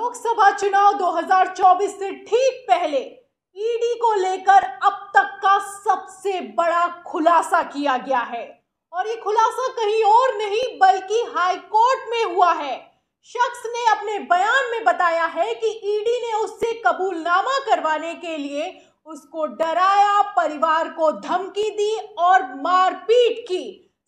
लोकसभा चुनाव 2024 से ठीक पहले ईडी को लेकर अब तक का सबसे बड़ा खुलासा किया गया है और ये खुलासा कहीं और नहीं बल्कि हाई कोर्ट में हुआ है शख्स ने अपने बयान में बताया है कि ईडी ने उससे कबूलनामा करवाने के लिए उसको डराया परिवार को धमकी दी और मारपीट की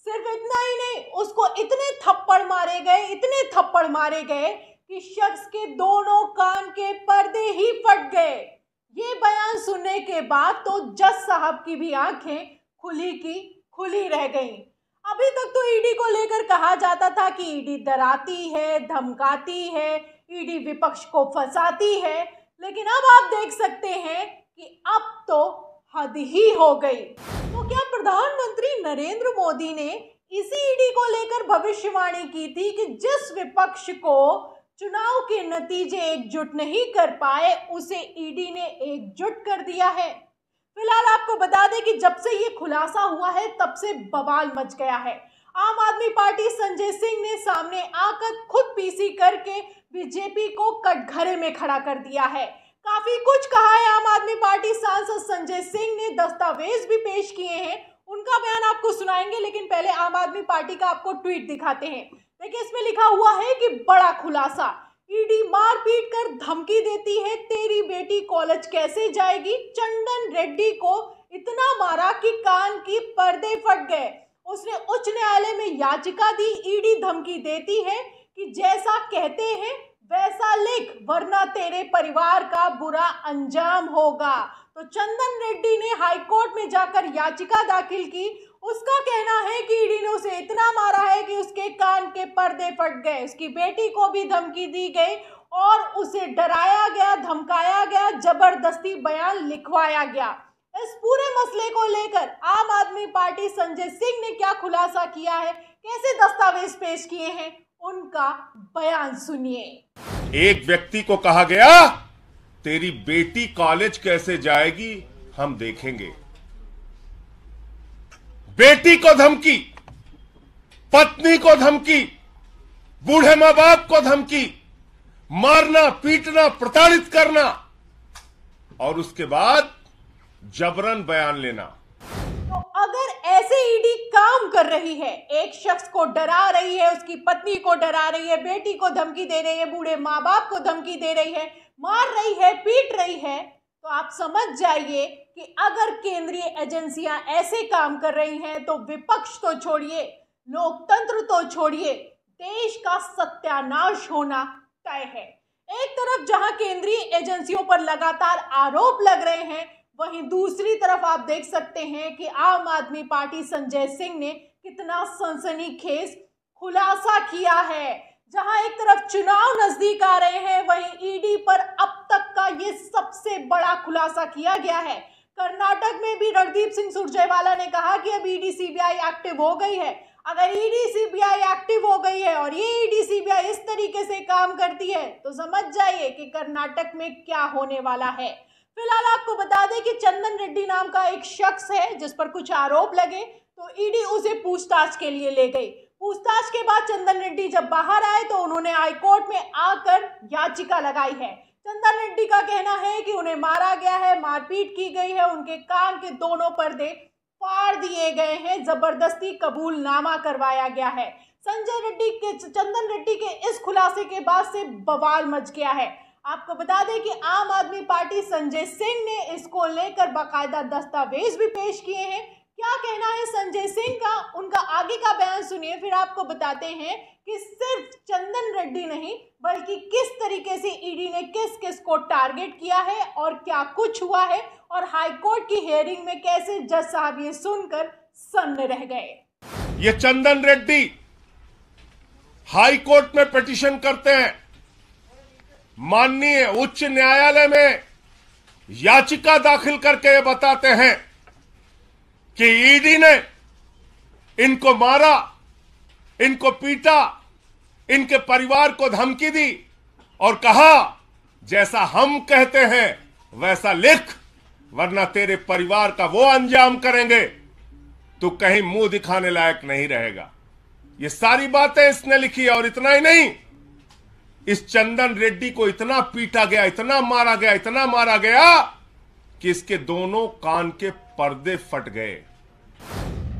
सिर्फ इतना ही नहीं उसको इतने थप्पड़ मारे गए इतने थप्पड़ मारे गए कि शख्स के दोनों कान के पर्दे ही फट गए ये बयान सुनने के बाद तो जज साहब की भी आंखें खुली की खुली रह गईं। अभी तक तो ईडी e को लेकर कहा जाता था कि ईडी e डराती है धमकाती है ईडी e विपक्ष को फंसाती है लेकिन अब आप देख सकते हैं कि अब तो हद ही हो गई तो क्या प्रधानमंत्री नरेंद्र मोदी ने इसी ईडी को लेकर भविष्यवाणी की थी कि जिस विपक्ष को चुनाव के नतीजे एकजुट नहीं कर पाए उसे ईडी ने एकजुट कर दिया है फिलहाल आपको बता दें कि जब से ये खुलासा हुआ है तब से बवाल मच गया है आम आदमी पार्टी संजय सिंह ने सामने आकर खुद पीसी करके बीजेपी को कटघरे में खड़ा कर दिया है काफी कुछ कहा है आम आदमी पार्टी सांसद संजय सिंह ने दस्तावेज भी पेश किए हैं उनका बयान आपको सुनाएंगे लेकिन पहले आम आदमी पार्टी का आपको ट्वीट दिखाते हैं देखिए इसमें लिखा हुआ है कि बड़ा खुलासा ईडी मार पीट कर धमकी देती है तेरी बेटी कॉलेज कैसे जाएगी चंदन रेड्डी को इतना मारा कि कान की पर्दे फट गए उसने उच्च न्यायालय में याचिका दी ईडी धमकी देती है कि जैसा कहते हैं वैसा लिख वरना तेरे परिवार का बुरा अंजाम होगा तो चंदन रेड्डी ने हाईकोर्ट में जाकर याचिका दाखिल की उसका कहना है कि ईडी ने उसे इतना मारा है कि उसके कान के पर्दे फट गए उसकी बेटी को भी धमकी दी गई और उसे डराया गया धमकाया गया जबरदस्ती बयान लिखवाया गया इस पूरे मसले को लेकर आम आदमी पार्टी संजय सिंह ने क्या खुलासा किया है कैसे दस्तावेज पेश किए हैं उनका बयान सुनिए एक व्यक्ति को कहा गया तेरी बेटी कॉलेज कैसे जाएगी हम देखेंगे बेटी को धमकी पत्नी को धमकी बूढ़े मां बाप को धमकी मारना पीटना प्रताड़ित करना और उसके बाद जबरन बयान लेना तो अगर ऐसे ईडी काम कर रही है एक शख्स को डरा रही है उसकी पत्नी को डरा रही है बेटी को धमकी दे रही है बूढ़े मां बाप को धमकी दे रही है मार रही है पीट रही है तो आप समझ जाइए कि अगर केंद्रीय एजेंसियां ऐसे काम कर रही हैं तो विपक्ष तो छोड़िए लोकतंत्र तो छोड़िए देश का सत्यानाश होना तय है एक तरफ जहां केंद्रीय एजेंसियों पर लगातार आरोप लग रहे हैं वहीं दूसरी तरफ आप देख सकते हैं कि आम आदमी पार्टी संजय सिंह ने कितना सनसनीखेज खुलासा किया है जहां एक तरफ चुनाव नजदीक आ रहे हैं वहीं ईडी पर अब तक का ये सबसे बड़ा खुलासा किया गया है कर्नाटक में भी रणदीप सिंह सुरजेवाला ने कहा कि अब ईडी सीबीआई एक्टिव हो गई है अगर ईडी सीबीआई एक्टिव हो गई है और ये ईडी सीबीआई इस तरीके से काम करती है तो समझ जाइए कि कर्नाटक में क्या होने वाला है फिलहाल आपको बता दें कि चंदन रेड्डी नाम का एक शख्स है जिस पर कुछ आरोप लगे तो ईडी उसे पूछताछ के लिए ले गई पूछताछ के बाद चंदन रेड्डी जब बाहर आए तो उन्होंने हाईकोर्ट में आकर याचिका लगाई है चंदा रेड्डी का कहना है कि उन्हें मारा गया है मारपीट की गई है उनके कान के दोनों पर्दे फाड़ दिए गए हैं जबरदस्ती कबूलनामा करवाया गया है संजय रेड्डी के चंदन रेड्डी के इस खुलासे के बाद से बवाल मच गया है आपको बता दें कि आम आदमी पार्टी संजय सिंह ने इसको लेकर बाकायदा दस्तावेज भी पेश किए हैं क्या कहना है संजय सिंह का उनका आगे का बयान सुनिए फिर आपको बताते हैं कि सिर्फ चंदन रेड्डी नहीं बल्कि किस तरीके से ईडी ने किस किस को टारगेट किया है और क्या कुछ हुआ है और हाईकोर्ट की हियरिंग में कैसे जज साहब ये सुनकर सन्न रह गए ये चंदन रेड्डी हाईकोर्ट में पिटिशन करते हैं माननीय उच्च न्यायालय में याचिका दाखिल करके बताते हैं कि ईडी ने इनको मारा इनको पीटा इनके परिवार को धमकी दी और कहा जैसा हम कहते हैं वैसा लिख वरना तेरे परिवार का वो अंजाम करेंगे तो कहीं मुंह दिखाने लायक नहीं रहेगा ये सारी बातें इसने लिखी और इतना ही नहीं इस चंदन रेड्डी को इतना पीटा गया इतना मारा गया इतना मारा गया कि इसके दोनों कान के पर्दे फट गए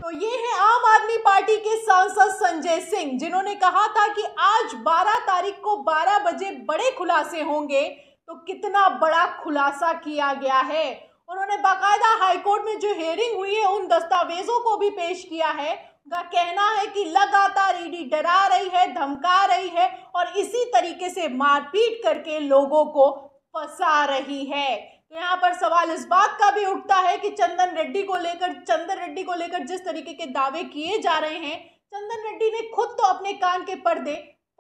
तो ये है आम आदमी पार्टी के सांसद संजय सिंह जिन्होंने कहा था कि आज 12 तारीख को 12 बजे बड़े खुलासे होंगे तो कितना बड़ा खुलासा किया गया है उन्होंने बाकायदा हाईकोर्ट में जो हेयरिंग हुई है उन दस्तावेजों को भी पेश किया है उनका कहना है कि लगातार ईडी e डरा रही है धमका रही है और इसी तरीके से मारपीट करके लोगों को फंसा रही है तो यहाँ पर सवाल इस बात का भी उठता है कि चंदन रेड्डी को लेकर चंदन रेड्डी को लेकर जिस तरीके के दावे किए जा रहे हैं चंदन रेड्डी ने खुद तो अपने कान के पर्दे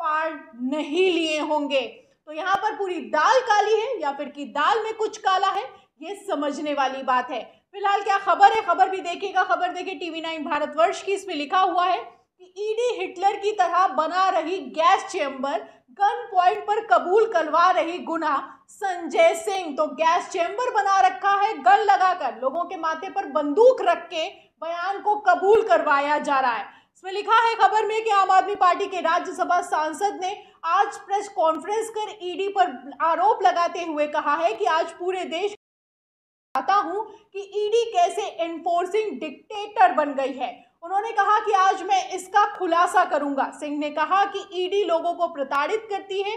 पार नहीं लिए होंगे तो यहाँ पर पूरी दाल काली है या फिर की दाल में कुछ काला है ये समझने वाली बात है फिलहाल क्या खबर है खबर भी देखिएगा खबर देखिए टीवी नाइन भारतवर्ष की इसमें लिखा हुआ है कि ईडी हिटलर की तरह बना रही गैस चैम्बर गन पॉइंट पर कबूल करवा रही गुना संजय सिंह तो गैस चैम्बर बना रखा है गन लगाकर लोगों के माथे पर बंदूक रख के बयान को कबूल करवाया जा रहा है इसमें लिखा है खबर में कि आम आदमी पार्टी के राज्यसभा सांसद ने आज प्रेस कॉन्फ्रेंस कर ईडी पर आरोप लगाते हुए कहा है कि आज पूरे देश चाहता हूं कि ईडी कैसे एनफोर्सिंग डिक्टेटर बन गई है उन्होंने कहा कि आज मैं इसका खुलासा करूंगा सिंह ने कहा कि ईडी लोगों को प्रताड़ित करती है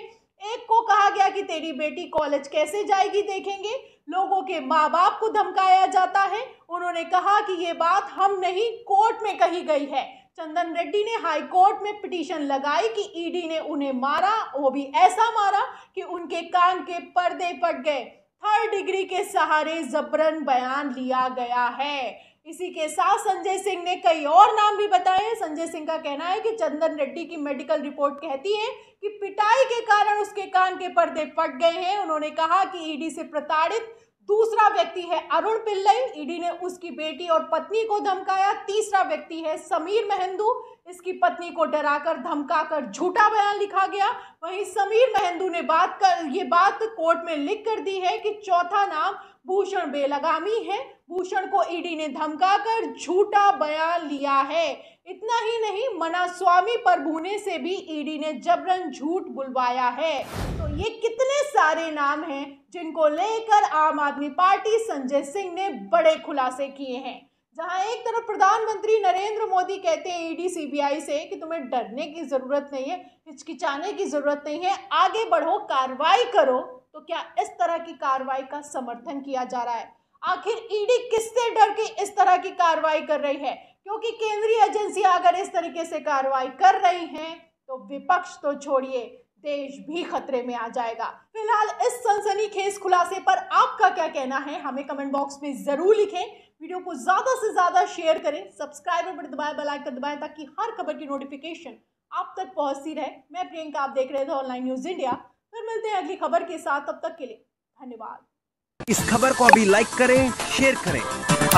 एक को कहा गया कि तेरी बेटी कॉलेज कैसे जाएगी देखेंगे लोगों के माँ बाप को धमकाया जाता है उन्होंने कहा कि ये बात हम नहीं कोर्ट में कही गई है चंदन रेड्डी ने हाई कोर्ट में पिटीशन लगाई कि ईडी ने उन्हें मारा वो भी ऐसा मारा कि उनके कान के पर्दे पड़ गए थर्ड डिग्री के सहारे जबरन बयान लिया गया है इसी के साथ संजय सिंह ने कई और नाम भी बताए संजय सिंह का कहना है कि चंदन रेड्डी की मेडिकल रिपोर्ट कहती है कि पिटाई के कारण उसके कान के पर्दे फट गए हैं उन्होंने कहा कि ईडी से प्रताड़ित दूसरा व्यक्ति है अरुण पिल्लई ईडी ने उसकी बेटी और पत्नी को धमकाया तीसरा व्यक्ति है समीर महेंदू इसकी पत्नी को डराकर धमकाकर झूठा बयान लिखा गया वहीं समीर महेंदू ने बात कर ये बात कोर्ट में लिख कर दी है कि चौथा नाम भूषण बेलगामी है भूषण को ईडी ने धमकाकर झूठा बयान लिया है इतना ही नहीं मना स्वामी प्रभुने से भी ईडी ने जबरन झूठ बुलवाया है तो ये कितने सारे नाम हैं जिनको लेकर आम आदमी पार्टी संजय सिंह ने बड़े खुलासे किए हैं जहां एक तरफ प्रधानमंत्री नरेंद्र मोदी कहते हैं ईडी सीबीआई से कि तुम्हें डरने की ज़रूरत नहीं है हिचकिचाने की ज़रूरत नहीं है आगे बढ़ो कार्रवाई करो तो क्या इस तरह की कार्रवाई का समर्थन किया जा रहा है आखिर ईडी किससे डर के इस तरह की कार्रवाई कर रही है क्योंकि केंद्रीय एजेंसियां अगर इस तरीके से कार्रवाई कर रही हैं तो विपक्ष तो छोड़िए देश भी खतरे में आ जाएगा फिलहाल इस सनसनीखेज खुलासे पर आपका क्या कहना है हमें कमेंट बॉक्स में जरूर लिखें वीडियो को ज्यादा से ज्यादा शेयर करें सब्सक्राइब बटन दबाएं बेल आइकन दबाएं ताकि हर खबर की नोटिफिकेशन आप तक पहुंचती रहे मैं प्रियंका आप देख रहे थे ऑनलाइन न्यूज इंडिया फिर मिलते हैं अगली खबर के साथ तब तक के लिए धन्यवाद इस खबर को अभी लाइक करें शेयर करें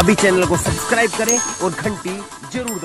अभी चैनल को सब्सक्राइब करें और घंटी जरूर